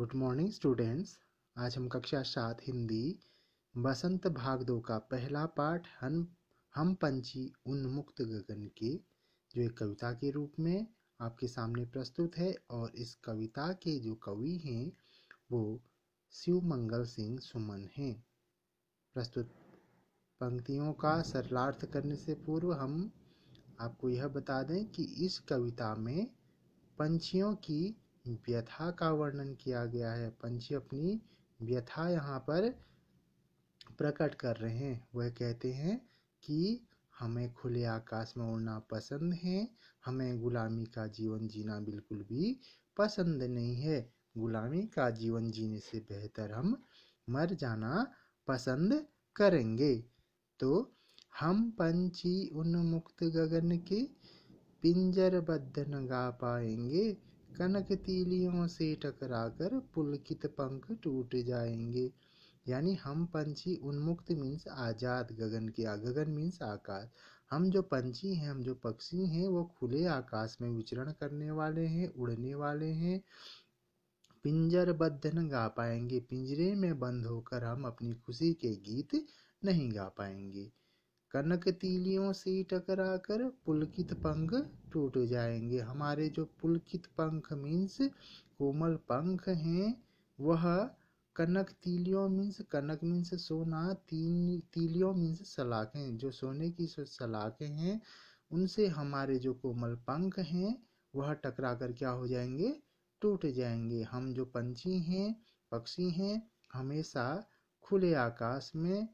good morning students आज हम कक्षा सात हिंदी बसंत भाग दो का पहला पाठ हम हम पंची उन्मुक्त गगन के जो एक कविता के रूप में आपके सामने प्रस्तुत है और इस कविता के जो कवि हैं वो शिव मंगल सिंह सुमन हैं प्रस्तुत पंक्तियों का सरलार्थ करने से पूर्व हम आपको यह बता दें कि इस कविता में पंछियों की व्यथा का वर्णन किया गया है पंछी अपनी व्यथा यहाँ पर प्रकट कर रहे हैं वह कहते हैं कि हमें खुले आकाश में उड़ना पसंद है हमें गुलामी का जीवन जीना बिल्कुल भी पसंद नहीं है गुलामी का जीवन जीने से बेहतर हम मर जाना पसंद करेंगे तो हम पंछी उन्मुक्त गगन के पिंजरबद्ध न गा पाएंगे कनक तीलियों से टकराकर पुलकित पंख टूट जाएंगे यानी हम पंछी उन्मुक्त मीन्स आज़ाद गगन के गगन मीन्स आकाश हम जो पंछी हैं हम जो पक्षी हैं वो खुले आकाश में विचरण करने वाले हैं उड़ने वाले हैं बद्ध न गा पाएंगे पिंजरे में बंद होकर हम अपनी खुशी के गीत नहीं गा पाएंगे कनक तीलियों से टकरा कर पुलकित पंख टूट जाएंगे हमारे जो पुलकित पंख मीन्स कोमल पंख हैं वह कनक तीलियों मीन्स कनक मीन्स सोना तीन तीलियों मीन्स सलाखें जो सोने की सलाखें हैं उनसे हमारे जो कोमल पंख हैं वह टकरा कर क्या हो जाएंगे टूट जाएंगे हम जो पंछी हैं पक्षी हैं हमेशा खुले आकाश में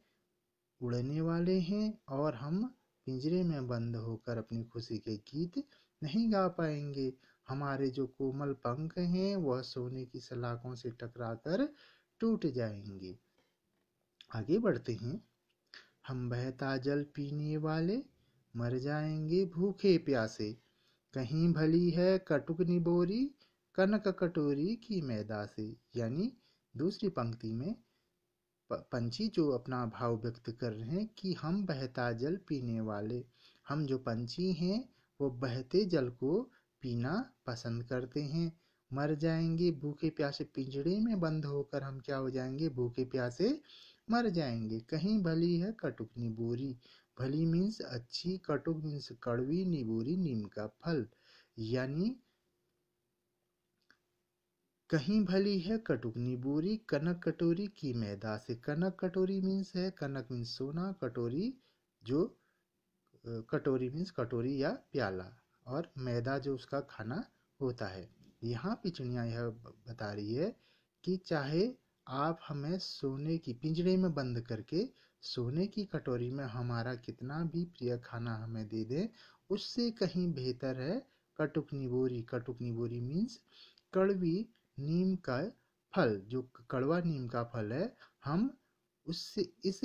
उड़ने वाले हैं और हम पिंजरे में बंद होकर अपनी खुशी के गीत नहीं गा पाएंगे हमारे जो कोमल पंख हैं वह सोने की सलाखों से टकराकर टूट जाएंगे आगे बढ़ते हैं हम बहता जल पीने वाले मर जाएंगे भूखे प्यासे कहीं भली है कटुक निबोरी कनक कटोरी की मैदा से यानी दूसरी पंक्ति में पंछी जो अपना भाव व्यक्त कर रहे हैं कि हम बहता जल पीने वाले हम जो पंछी हैं वो बहते जल को पीना पसंद करते हैं मर जाएंगे भूखे प्यासे पिंजड़े में बंद होकर हम क्या हो जाएंगे भूखे प्यासे मर जाएंगे कहीं भली है कटुक निबूरी भली मीन्स अच्छी कटुक मीन्स कड़वी निबूरी नीम का फल यानी कहीं भली है कटुकनी बोरी कनक कटोरी की मैदा से कनक कटोरी मीन्स है कनक मीन्स सोना कटोरी जो कटोरी मीन्स कटोरी या प्याला और मैदा जो उसका खाना होता है यहाँ पिचड़िया यह बता रही है कि चाहे आप हमें सोने की पिंजरे में बंद करके सोने की कटोरी में हमारा कितना भी प्रिय खाना हमें दे दें उससे कहीं बेहतर है कटुक निबोरी कटुक निबोरी मीन्स कड़वी नीम का फल जो कड़वा नीम का फल है हम उससे इस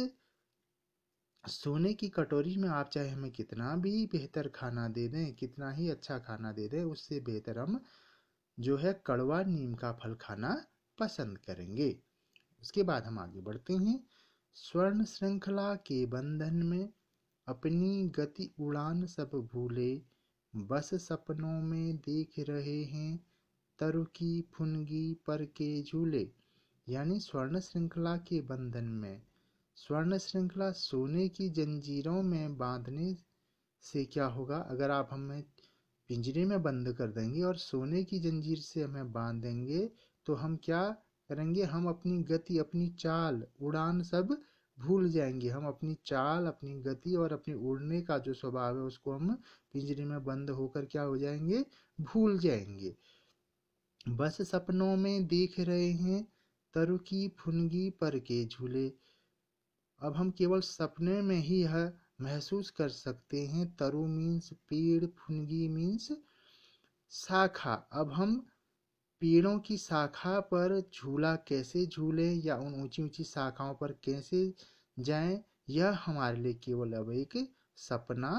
सोने की कटोरी में आप चाहे हमें कितना भी बेहतर खाना दे दें कितना ही अच्छा खाना दे दें उससे बेहतर हम जो है कड़वा नीम का फल खाना पसंद करेंगे उसके बाद हम आगे बढ़ते हैं स्वर्ण श्रृंखला के बंधन में अपनी गति उड़ान सब भूले बस सपनों में देख रहे हैं तरु की फुनगी पर के झूले यानी स्वर्ण श्रृंखला के बंधन में स्वर्ण श्रृंखला सोने की जंजीरों में बांधने से क्या होगा अगर आप हमें पिंजरे में बंद कर देंगे और सोने की जंजीर से हमें बांध देंगे तो हम क्या करेंगे हम अपनी गति अपनी चाल उड़ान सब भूल जाएंगे हम अपनी चाल अपनी गति और अपनी उड़ने का जो स्वभाव है उसको हम पिंजरे में बंद होकर क्या हो जाएंगे भूल जाएंगे बस सपनों में देख रहे हैं तरु की फुनगी पर के झूले अब हम केवल सपने में ही यह महसूस कर सकते हैं तरु मीन्स पेड़ फुनगी मीन्स शाखा अब हम पेड़ों की शाखा पर झूला कैसे झूले या उन ऊंची ऊंची शाखाओं पर कैसे जाएं यह हमारे लिए केवल अब एक सपना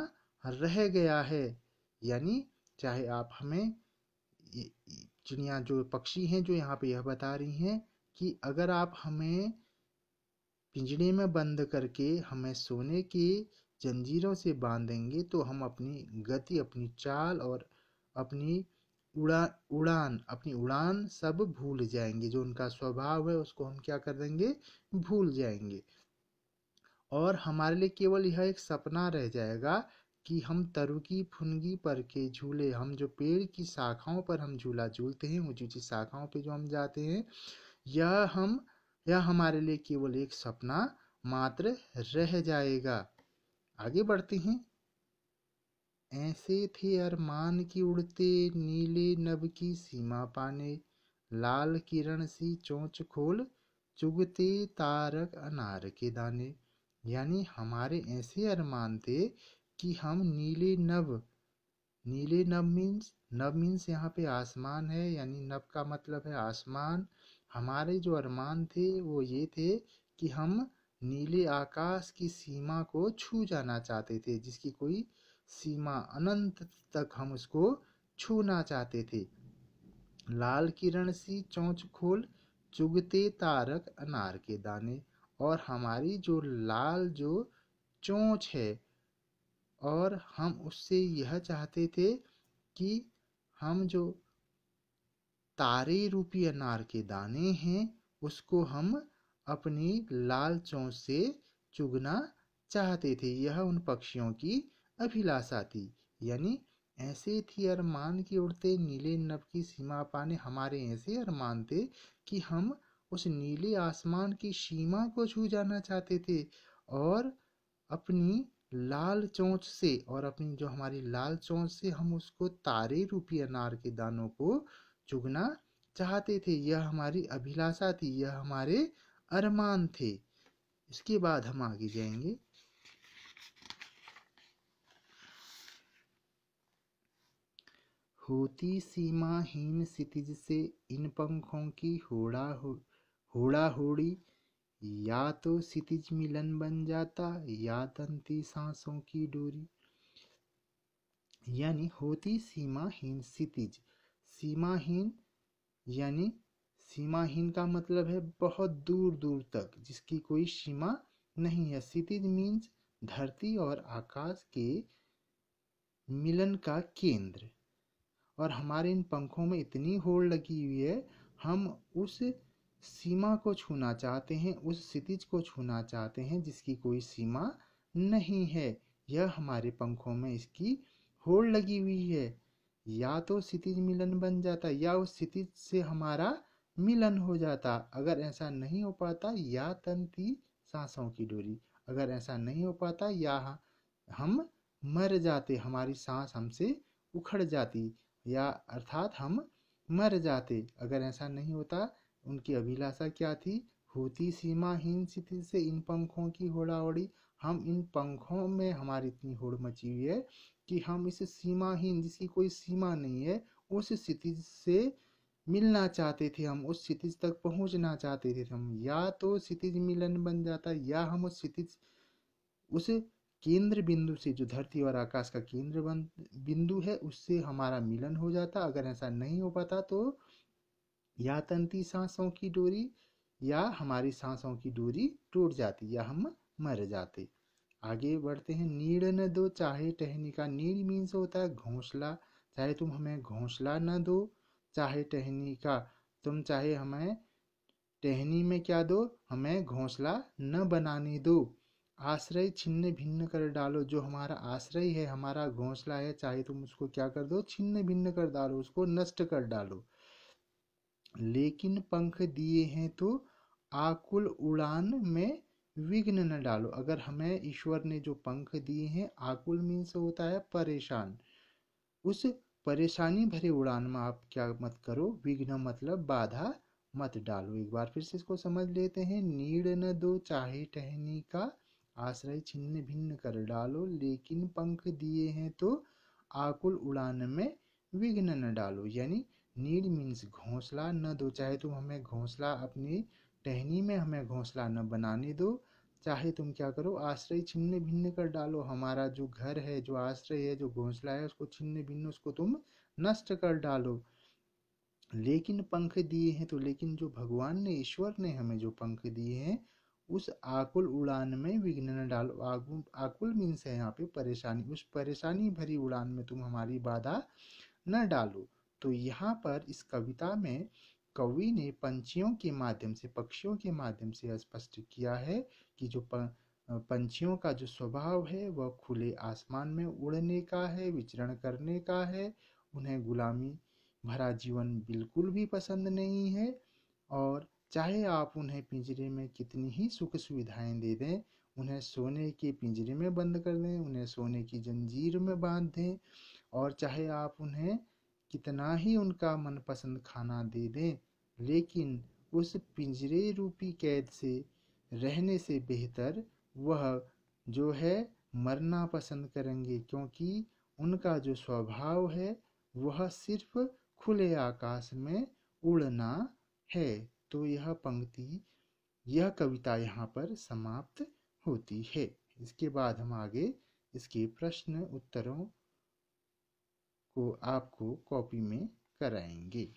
रह गया है यानी चाहे आप हमें चिड़िया जो पक्षी हैं जो यहाँ पे यह बता रही हैं कि अगर आप हमें पिंजड़े में बंद करके हमें सोने की जंजीरों से बांधेंगे तो हम अपनी गति अपनी चाल और अपनी उड़ा उड़ान अपनी उड़ान सब भूल जाएंगे जो उनका स्वभाव है उसको हम क्या कर देंगे भूल जाएंगे और हमारे लिए केवल यह एक सपना रह जाएगा कि हम तरुकी फुनगी पर के झूले हम जो पेड़ की शाखाओं पर हम झूला झूलते हैं ऊंची ऊंची शाखाओं पे जो हम जाते हैं यह हम यह हमारे लिए केवल एक सपना मात्र रह जाएगा आगे बढ़ते हैं ऐसे थे अरमान की उड़ते नीले नब की सीमा पाने लाल किरण सी चोंच खोल चुगते तारक अनार के दाने यानी हमारे ऐसे अरमान थे कि हम नीले नव नीले नव मीन्स नव मीन्स यहाँ पे आसमान है यानी नव का मतलब है आसमान हमारे जो अरमान थे वो ये थे कि हम नीले आकाश की सीमा को छू जाना चाहते थे जिसकी कोई सीमा अनंत तक हम उसको छूना चाहते थे लाल किरण सी चौंच खोल चुगते तारक अनार के दाने और हमारी जो लाल जो चोंच है और हम उससे यह चाहते थे कि हम जो तारे रूपी अनार के दाने हैं उसको हम अपनी लाल चोंच से चुगना चाहते थे यह उन पक्षियों की अभिलाषा थी यानी ऐसे थी अरमान की उड़ते नीले नभ की सीमा पाने हमारे ऐसे अरमान थे कि हम उस नीले आसमान की सीमा को छू जाना चाहते थे और अपनी लाल चोंच से और अपनी जो हमारी लाल चोंच से हम उसको तारे रूपी अनार के दानों को चुगना चाहते थे यह हमारी अभिलाषा थी यह हमारे अरमान थे इसके बाद हम आगे जाएंगे होती सीमाहीन क्षितिज से इन पंखों की होड़ा हो होड़ा होड़ी या तो सितिज मिलन बन जाता या तंती सांसों की डोरी यानी होती सीमाहीन सितिज सीमाहीन यानी सीमाहीन का मतलब है बहुत दूर दूर तक जिसकी कोई सीमा नहीं है सितिज मीन्स धरती और आकाश के मिलन का केंद्र और हमारे इन पंखों में इतनी होड़ लगी हुई है हम उस सीमा को छूना चाहते हैं उस क्षितिज को छूना चाहते हैं जिसकी कोई सीमा नहीं है यह हमारे पंखों में इसकी होड़ लगी हुई है या तो क्षितिज मिलन बन जाता या उस क्षितिज से हमारा मिलन हो जाता अगर ऐसा नहीं हो पाता या तंती सांसों की डोरी अगर ऐसा नहीं हो पाता या हम मर जाते हमारी सांस हमसे उखड़ जाती या अर्थात हम मर जाते अगर ऐसा नहीं होता उनकी अभिलाषा क्या थी होती सीमाहीन स्थिति से इन पंखों की होड़ावड़ी हम इन पंखों में हमारी इतनी होड़ मची हुई है कि हम इस सीमाहीन जिसकी कोई सीमा नहीं है उस स्थिति से मिलना चाहते थे हम उस स्थिति तक पहुंचना चाहते थे हम या तो स्थिति मिलन बन जाता या हम उस स्थिति उस केंद्र बिंदु से जो धरती और आकाश का केंद्र बिंदु है उससे हमारा मिलन हो जाता अगर ऐसा नहीं हो पाता तो या तंती सांसों की डोरी या हमारी सांसों की डोरी टूट जाती या हम मर जाते आगे बढ़ते हैं नीड़ न दो चाहे टहनी का नीड़ मीन्स होता है घोंसला चाहे तुम हमें घोंसला न दो चाहे टहनी का तुम चाहे हमें टहनी में क्या दो हमें घोंसला न बनाने दो आश्रय छिन्न भिन्न कर डालो जो हमारा आश्रय है हमारा घोंसला है चाहे तुम उसको क्या कर दो छिन्न भिन्न कर डालो उसको नष्ट कर डालो लेकिन पंख दिए हैं तो आकुल उड़ान में विघ्न न डालो अगर हमें ईश्वर ने जो पंख दिए हैं आकुल मीन्स होता है परेशान उस परेशानी भरे उड़ान में आप क्या मत करो विघ्न मतलब बाधा मत डालो एक बार फिर से इसको समझ लेते हैं नीड़ न दो चाहे टहनी का आश्रय छिन्न भिन्न कर डालो लेकिन पंख दिए हैं तो आकुल उड़ान में विघ्न न डालो यानी नीड मीन्स घोंसला न दो चाहे तुम हमें घोंसला अपनी टहनी में हमें घोंसला न बनाने दो चाहे तुम क्या करो आश्रय छिन्न भिन्न कर डालो हमारा जो घर है जो आश्रय है जो घोंसला है उसको छिन्न भिन्न उसको तुम नष्ट कर डालो लेकिन पंख दिए हैं तो लेकिन जो भगवान ने ईश्वर ने हमें जो पंख दिए हैं उस आकुल उड़ान में विघ्न न डालो आकुल, आकुल मीन्स है यहाँ पे परेशानी उस परेशानी भरी उड़ान में तुम हमारी बाधा न डालो तो यहाँ पर इस कविता में कवि ने पंछियों के माध्यम से पक्षियों के माध्यम से स्पष्ट किया है कि जो पंछियों का जो स्वभाव है वह खुले आसमान में उड़ने का है विचरण करने का है उन्हें गुलामी भरा जीवन बिल्कुल भी पसंद नहीं है और चाहे आप उन्हें पिंजरे में कितनी ही सुख सुविधाएं दे दें उन्हें सोने के पिंजरे में बंद कर दें उन्हें सोने की जंजीर में बांध दें और चाहे आप उन्हें कितना ही उनका मनपसंद खाना दे दें लेकिन उस पिंजरे रूपी कैद से रहने से बेहतर वह जो है मरना पसंद करेंगे क्योंकि उनका जो स्वभाव है वह सिर्फ खुले आकाश में उड़ना है तो यह पंक्ति यह कविता यहाँ पर समाप्त होती है इसके बाद हम आगे इसके प्रश्न उत्तरों को आपको कॉपी में कराएंगे